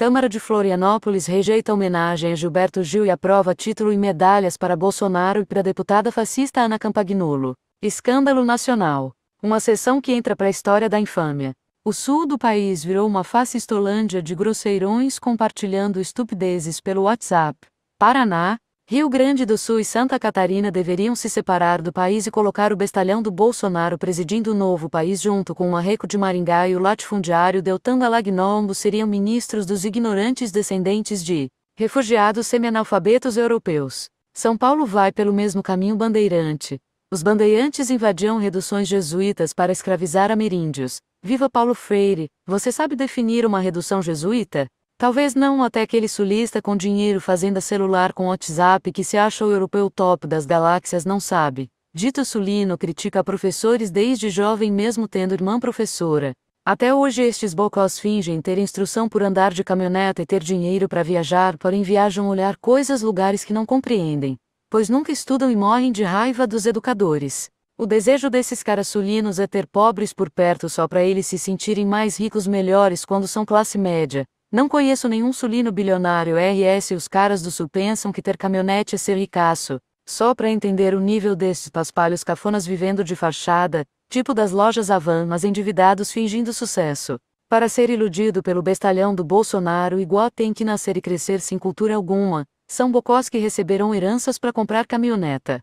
Câmara de Florianópolis rejeita homenagem a Gilberto Gil e aprova título e medalhas para Bolsonaro e para a deputada fascista Ana Campagnolo. Escândalo nacional. Uma sessão que entra para a história da infâmia. O sul do país virou uma fascistolândia de grosseirões compartilhando estupidezes pelo WhatsApp. Paraná, Rio Grande do Sul e Santa Catarina deveriam se separar do país e colocar o bestalhão do Bolsonaro presidindo o novo país junto com o Marreco de Maringá e o latifundiário Deltan Dallagnol ambos seriam ministros dos ignorantes descendentes de refugiados semianalfabetos europeus. São Paulo vai pelo mesmo caminho bandeirante. Os bandeirantes invadiam reduções jesuítas para escravizar ameríndios. Viva Paulo Freire, você sabe definir uma redução jesuíta? Talvez não até aquele sulista com dinheiro fazenda celular com WhatsApp que se acha o europeu top das galáxias não sabe. Dito Sulino critica professores desde jovem mesmo tendo irmã professora. Até hoje estes bocós fingem ter instrução por andar de caminhoneta e ter dinheiro para viajar, porém viajam olhar coisas lugares que não compreendem, pois nunca estudam e morrem de raiva dos educadores. O desejo desses caras sulinos é ter pobres por perto só para eles se sentirem mais ricos melhores quando são classe média, não conheço nenhum sulino bilionário RS e os caras do sul pensam que ter caminhonete é ser ricaço. Só para entender o nível desses paspalhos cafonas vivendo de fachada, tipo das lojas Avan, mas endividados fingindo sucesso. Para ser iludido pelo bestalhão do Bolsonaro igual tem que nascer e crescer sem cultura alguma, são bocós que receberão heranças para comprar caminhoneta.